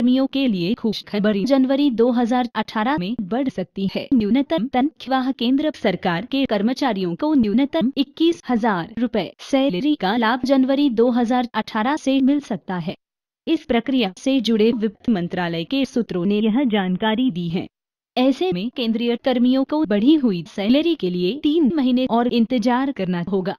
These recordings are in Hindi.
कर्मियों के लिए खुशखबरी जनवरी 2018 में बढ़ सकती है न्यूनतम तनख्वाह केंद्र सरकार के कर्मचारियों को न्यूनतम इक्कीस हजार रूपए सैलरी का लाभ जनवरी 2018 से मिल सकता है इस प्रक्रिया से जुड़े वित्त मंत्रालय के सूत्रों ने यह जानकारी दी है ऐसे में केंद्रीय कर्मियों को बढ़ी हुई सैलरी के लिए तीन महीने और इंतजार करना होगा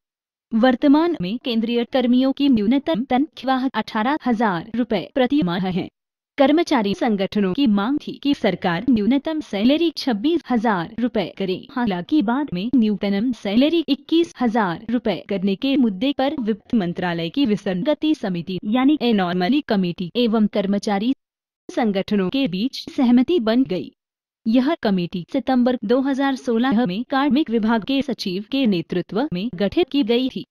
वर्तमान में केंद्रीय कर्मियों की न्यूनतम तनख्वाह अठारह हजार रूपए प्रति माह है कर्मचारी संगठनों की मांग थी कि सरकार न्यूनतम सैलरी छब्बीस हजार रूपए करे हालांकि बाद में न्यूनतम सैलरी इक्कीस हजार रूपए करने के मुद्दे पर वित्त मंत्रालय की विसंगति समिति यानी एनॉर्मली कमेटी एवं कर्मचारी संगठनों के बीच सहमति बन गई यह कमेटी सितंबर 2016 में कार्मिक विभाग के सचिव के नेतृत्व में गठित की गई थी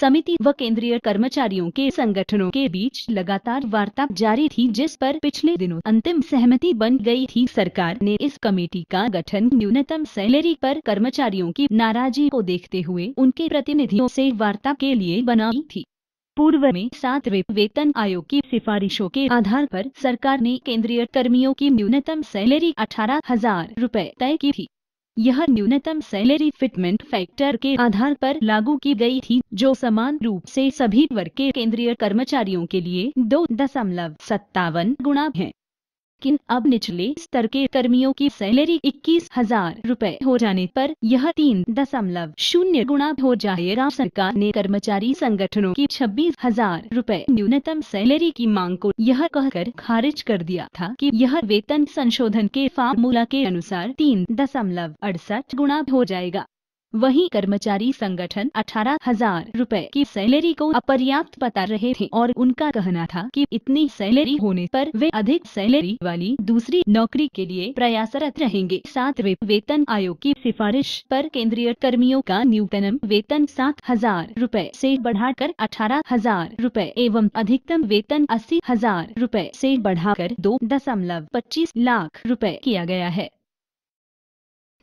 समिति व केंद्रीय कर्मचारियों के संगठनों के बीच लगातार वार्ता जारी थी जिस पर पिछले दिनों अंतिम सहमति बन गई थी सरकार ने इस कमेटी का गठन न्यूनतम सैलरी पर कर्मचारियों की नाराजगी को देखते हुए उनके प्रतिनिधियों से वार्ता के लिए बनाई थी पूर्व में सात वेतन आयोग की सिफारिशों के आधार पर सरकार ने केंद्रीय कर्मियों की न्यूनतम सैलरी अठारह हजार रूपए तय की थी यह न्यूनतम सैलरी फिटमेंट फैक्टर के आधार पर लागू की गई थी जो समान रूप से सभी वर्ग के केंद्रीय कर्मचारियों के लिए दो दशमलव सत्तावन गुणा है लेकिन अब निचले स्तर के कर्मियों की सैलरी इक्कीस हजार रूपए हो जाने पर यह तीन दशमलव शून्य गुणा हो जाएगा सरकार ने कर्मचारी संगठनों की छब्बीस हजार रूपए न्यूनतम सैलरी की मांग को यह कहकर खारिज कर दिया था कि यह वेतन संशोधन के फार्मूला के अनुसार तीन दशमलव अड़सठ गुणा हो जाएगा वहीं कर्मचारी संगठन अठारह हजार रूपए की सैलरी को अपर्याप्त बता रहे थे और उनका कहना था कि इतनी सैलरी होने पर वे अधिक सैलरी वाली दूसरी नौकरी के लिए प्रयासरत रहेंगे वे वेतन आयोग की सिफारिश पर केंद्रीय कर्मियों का न्यूनतम वेतन सात हजार रूपए ऐसी बढ़ाकर अठारह हजार रूपए एवं अधिकतम वेतन अस्सी हजार रूपए ऐसी बढ़ाकर दो दशमलव पच्चीस लाख रूपए किया गया है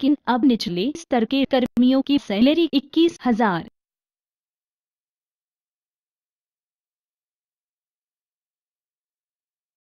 लेकिन अब निचले स्तर के कर्मियों की सैलरी इक्कीस हजार